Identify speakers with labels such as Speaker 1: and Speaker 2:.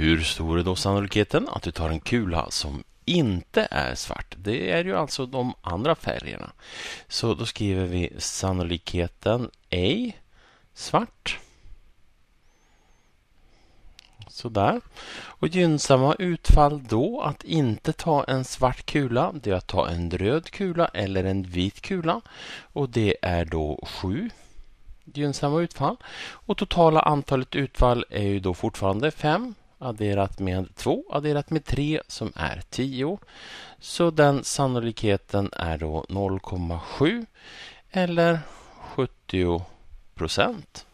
Speaker 1: Hur stor är då sannolikheten att du tar en kula som inte är svart? Det är ju alltså de andra färgerna. Så då skriver vi sannolikheten ej svart. Sådär. Och gynnsamma utfall då att inte ta en svart kula, det är att ta en röd kula eller en vit kula. Och det är då 7 gynnsamma utfall. Och totala antalet utfall är ju då fortfarande 5 adderat med 2 adderat med 3 som är 10. Så den sannolikheten är då 0,7 eller 70 procent.